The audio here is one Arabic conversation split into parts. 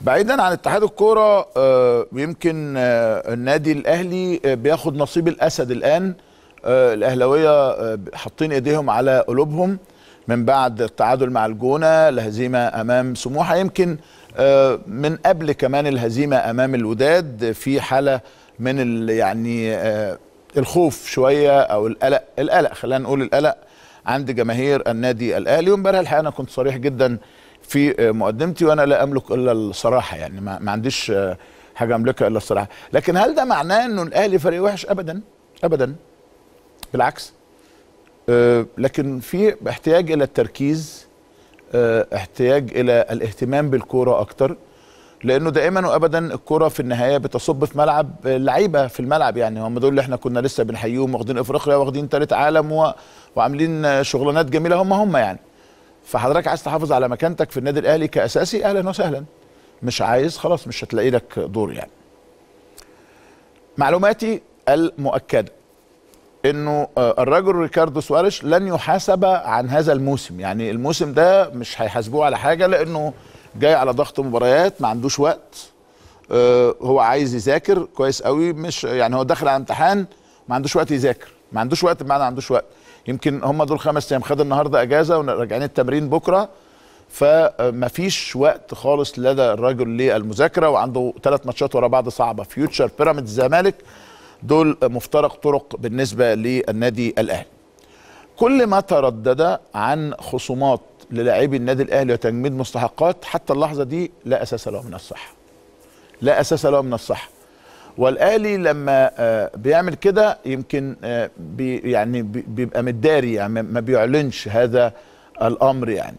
بعيدا عن اتحاد الكوره آه، يمكن آه، النادي الاهلي آه، بياخد نصيب الاسد الان الاهلاويه حاطين ايديهم على قلوبهم من بعد التعادل مع الجونه الهزيمه امام سموحه يمكن من قبل كمان الهزيمه امام الوداد في حاله من يعني الخوف شويه او القلق القلق خلينا نقول القلق عند جماهير النادي الاهلي وامبارح الحقيقه انا كنت صريح جدا في آه، مقدمتي وانا لا املك الا الصراحه يعني ما عنديش آه، حاجه املكها الا الصراحه لكن هل ده معناه انه الاهلي فريق وحش ابدا ابدا بالعكس آه، لكن في احتياج الى التركيز احتياج الى الاهتمام بالكوره اكتر لانه دائما وابدا الكره في النهايه بتصب في ملعب اللعيبه في الملعب يعني هم دول اللي احنا كنا لسه بنحييهم واخدين افريقيا واخدين ثالث عالم و... وعاملين شغلانات جميله هم هم يعني فحضرتك عايز تحافظ على مكانتك في النادي الاهلي كاساسي اهلا وسهلا مش عايز خلاص مش هتلاقي لك دور يعني معلوماتي المؤكده انه آه، الرجل ريكاردو سواريش لن يحاسب عن هذا الموسم يعني الموسم ده مش هيحاسبوه على حاجه لانه جاي على ضغط مباريات ما عندوش وقت آه، هو عايز يذاكر كويس قوي مش يعني هو داخل على امتحان ما عندوش وقت يذاكر ما عندوش وقت بمعنى ما عندوش وقت يمكن هم دول خمس ايام خد النهارده اجازه وراجعين التمرين بكره فمفيش وقت خالص لدى الرجل للمذاكره وعنده ثلاث ماتشات ورا بعض صعبه فيوتشر بيراميدز الزمالك دول مفترق طرق بالنسبه للنادي الاهلي كل ما تردد عن خصومات للاعبي النادي الاهلي وتجميد مستحقات حتى اللحظه دي لا اساس له من الصحه لا اساس له من الصحه والآلي لما آه، بيعمل كده يمكن آه، بي يعني بيبقى متداري يعني ما بيعلنش هذا الأمر يعني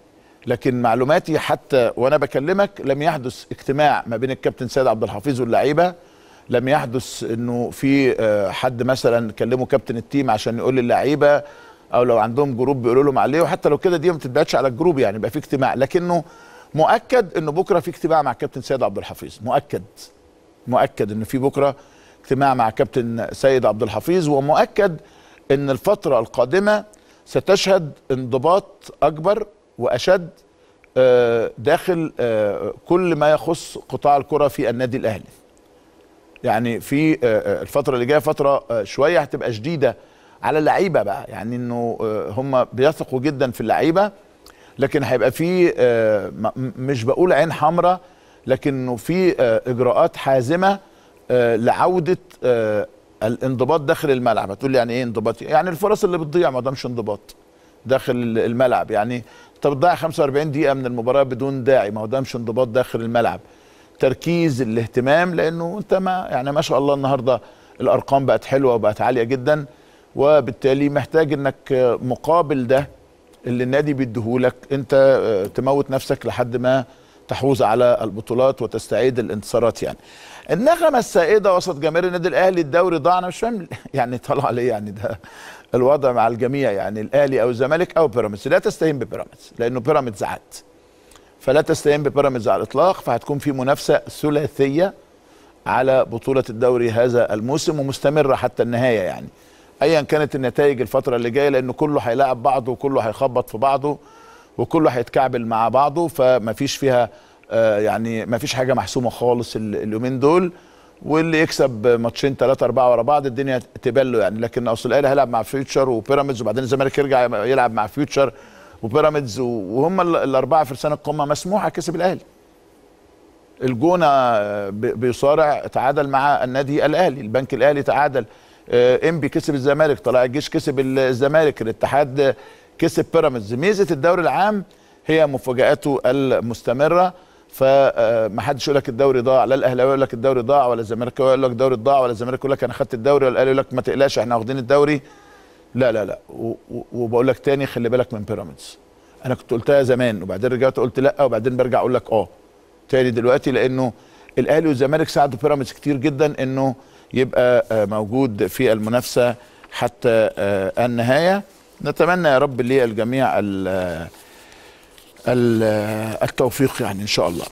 لكن معلوماتي حتى وأنا بكلمك لم يحدث اجتماع ما بين الكابتن سيد عبد الحفيظ واللعيبة لم يحدث انه في آه، حد مثلا كلمه كابتن التيم عشان يقول للعيبه او لو عندهم جروب بيقولوا لهم عليه وحتى لو كده دي ما بتتبعتش على الجروب يعني يبقى في اجتماع لكنه مؤكد انه بكره في اجتماع مع الكابتن سيد عبد الحفيظ مؤكد مؤكد ان في بكره اجتماع مع كابتن سيد عبد الحفيظ ومؤكد ان الفتره القادمه ستشهد انضباط اكبر واشد آه، داخل آه، كل ما يخص قطاع الكره في النادي الاهلي يعني في آه، الفتره اللي جايه فتره شويه هتبقى شديده على اللعيبه بقى يعني انه هم بيثقوا جدا في اللعيبه لكن هيبقى في مش بقول عين حمراء لكنه في آه، اجراءات حازمه آه، لعوده آه، الانضباط داخل الملعب هتقول لي يعني ايه انضباط يعني الفرص اللي بتضيع ما دامش انضباط داخل الملعب يعني انت بتضيع 45 دقيقه من المباراه بدون داعي ما هو ده مش انضباط داخل الملعب تركيز الاهتمام لانه انت ما يعني ما شاء الله النهارده الارقام بقت حلوه وبقت عاليه جدا وبالتالي محتاج انك مقابل ده اللي النادي بيديهولك انت تموت نفسك لحد ما تحوز على البطولات وتستعيد الانتصارات يعني النغمة السائدة وسط جماهير النادي الأهلي الدوري ضاع أنا مش فاهم يعني طلع ليه يعني ده الوضع مع الجميع يعني الأهلي أو الزمالك أو بيراميدز لا تستهين ببيراميدز لأنه بيراميدز عاد فلا تستهين ببيراميدز على الإطلاق فهتكون في منافسة ثلاثية على بطولة الدوري هذا الموسم ومستمرة حتى النهاية يعني أيا كانت النتائج الفترة اللي جاية لأنه كله هيلاعب بعضه وكله هيخبط في بعضه وكله هيتكعبل مع بعضه فمفيش فيها آه، يعني مفيش حاجه محسومه خالص اليومين دول واللي يكسب ماتشين ثلاثة أربعة ورا بعض الدنيا تبان له يعني لكن أصل الأهلي هيلعب مع فيوتشر وبيراميدز وبعدين الزمالك يرجع يلعب مع فيوتشر وبيراميدز وهم الأربعة في لسان القمة مسموحة كسب الأهلي الجونة آه، بيصارع تعادل مع النادي الأهلي البنك الأهلي تعادل إنبي آه، كسب الزمالك طلع الجيش كسب الزمالك الاتحاد كسب بيراميدز ميزه الدوري العام هي مفاجاته المستمره فمحدش يقول لك الدوري ضاع لا الاهلاوي يقول لك الدوري ضاع ولا الزمالكاوي يقول لك الدوري ضاع ولا الزمالك يقول لك انا خدت الدوري ولا الاهلي يقول لك ما تقلقش احنا واخدين الدوري لا لا لا وبقول لك تاني خلي بالك من بيراميدز انا كنت قلتها زمان وبعدين رجعت قلت لا وبعدين برجع اقول لك اه تاني دلوقتي لانه الاهلي والزمالك ساعدوا بيراميدز كتير جدا انه يبقى آه، موجود في المنافسه حتى آه، النهايه نتمنى يا رب للجميع التوفيق يعني ان شاء الله